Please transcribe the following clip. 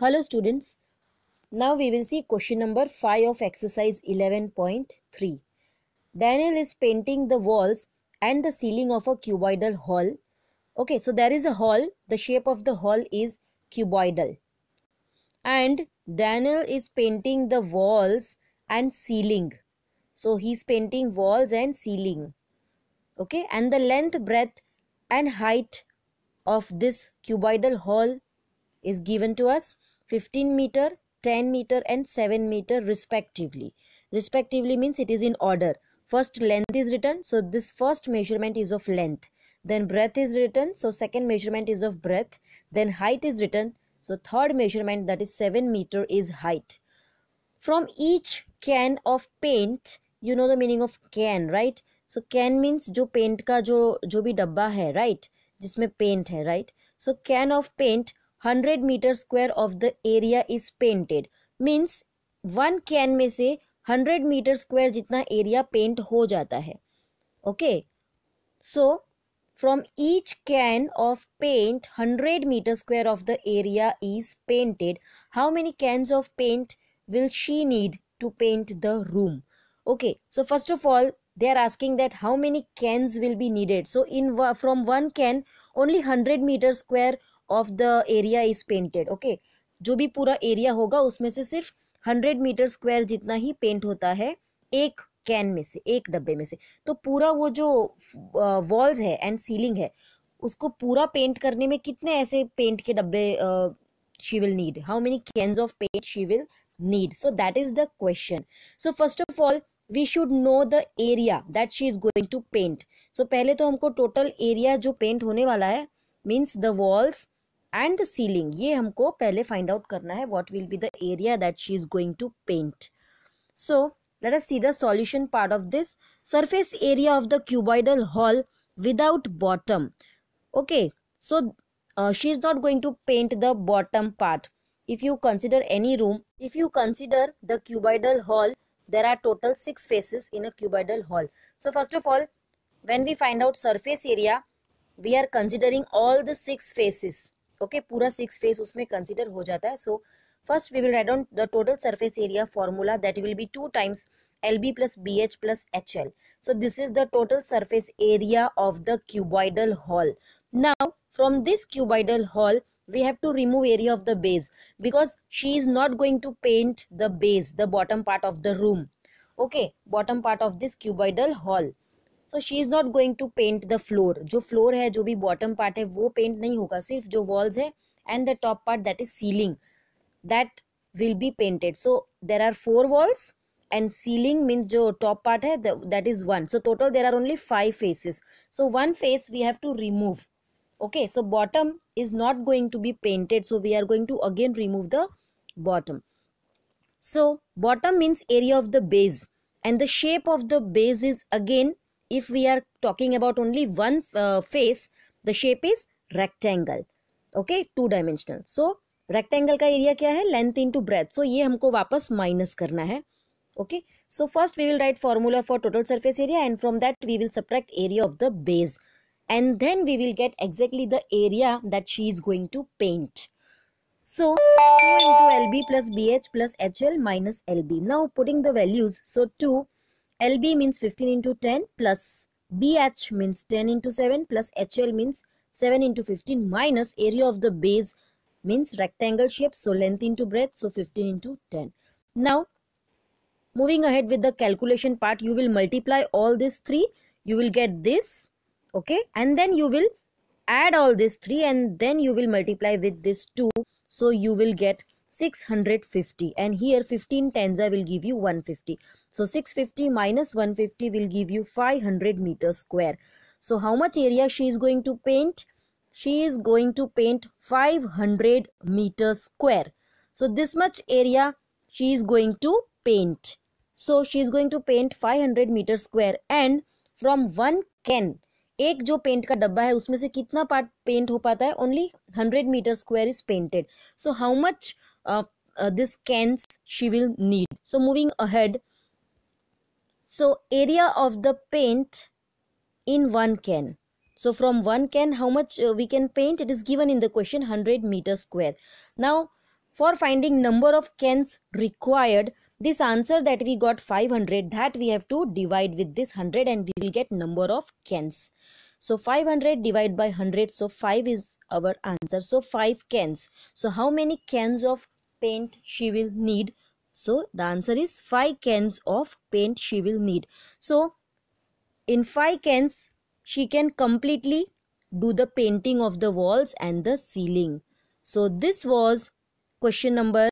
Hello students, now we will see question number 5 of exercise 11.3. Daniel is painting the walls and the ceiling of a cuboidal hall. Okay, so there is a hall, the shape of the hall is cuboidal. And Daniel is painting the walls and ceiling. So he's painting walls and ceiling. Okay, and the length, breadth and height of this cuboidal hall is given to us 15 meter, 10 meter and 7 meter respectively. Respectively means it is in order. First length is written, so this first measurement is of length. Then breadth is written, so second measurement is of breadth. Then height is written, so third measurement that is 7 meter is height. From each can of paint, you know the meaning of can, right? so can means jo paint ka jo jo bhi dabba hai right? jisme paint hai right so can of paint 100 meter square of the area is painted means one can say 100 meter square. Jitna area paint ho jata hai. Okay, so from each can of paint 100 meter square of the area is painted how many cans of paint will she need to paint the room okay so first of all they are asking that how many cans will be needed so in from one can only 100 meter square of the area is painted okay जो भी पूरा area होगा उसमें से सिर्फ hundred metre square जितना ही paint होता है एक कैन में से एक डब्बे में से तो पूरा वो जो वॉल्स है एंड सीलिंग है उसको पूरा पेंट करने में कितने ऐसे पेंट के डब्बे she will need how many cans of paint she will need so that is the question so first of all we should know the area that she is going to paint so पहले तो हमको total area जो paint होने वाला है means the walls And the ceiling. ये हमको पहले फाइंड आउट करना है what will be the area that she is going to paint so let us see the solution part of this surface area of the cuboidal hall without bottom okay so uh, she is not going to paint the bottom part if you consider any room if you consider the cuboidal hall there are total six faces in a cuboidal hall so first of all when we find out surface area we are considering all the six faces okay पूरा six face उसमें consider हो जाता है so first we will write on the total surface area formula that will be two times L B plus B H plus H L so this is the total surface area of the cuboidal hall now from this cuboidal hall we have to remove area of the base because she is not going to paint the beige the bottom part of the room okay bottom part of this cuboidal hall so she is not going to paint the floor जो floor है जो भी bottom part है वो paint नहीं होगा सिर्फ जो वॉल्स है and the top part that is ceiling that will be painted so there are four walls and ceiling means जो टॉप पार्ट है that is one so total there are only five faces so one face we have to remove okay so bottom is not going to be painted so we are going to again remove the bottom so bottom means area of the base and the shape of the base is again if we are talking about only one uh, face the shape is rectangle okay two dimensional so rectangle का area क्या है length into breadth so ये हमको वापस minus करना है okay so first we will write formula for total surface area and from that we will subtract area of the base and then we will get exactly the area that she is going to paint so 2 into lb plus bh plus hl minus lb now putting the values so 2 LB means 15 into 10 plus BH means 10 into 7 plus HL means 7 into 15 minus area of the base means rectangle shape. So length into breadth. So 15 into 10. Now moving ahead with the calculation part you will multiply all these three. You will get this okay and then you will add all these three and then you will multiply with this two. So you will get 650 and here 15 I will give you 150 so 650 minus 150 will give you 500 meters square so how much area she is going to paint she is going to paint 500 meters square so this much area she is going to paint so she is going to paint 500 meters square and from one can एक जो paint का डब्बा है उसमें से कितना part paint हो पाता है only hundred meter square is painted so how much uh, uh, this cans she will need so moving ahead so area of the paint in one can so from one can how much uh, we can paint it is given in the question 100 meter square now for finding number of cans required this answer that we got 500 that we have to divide with this 100 and we will get number of cans so 500 divided by 100. So 5 is our answer. So 5 cans. So how many cans of paint she will need? So the answer is 5 cans of paint she will need. So in 5 cans she can completely do the painting of the walls and the ceiling. So this was question number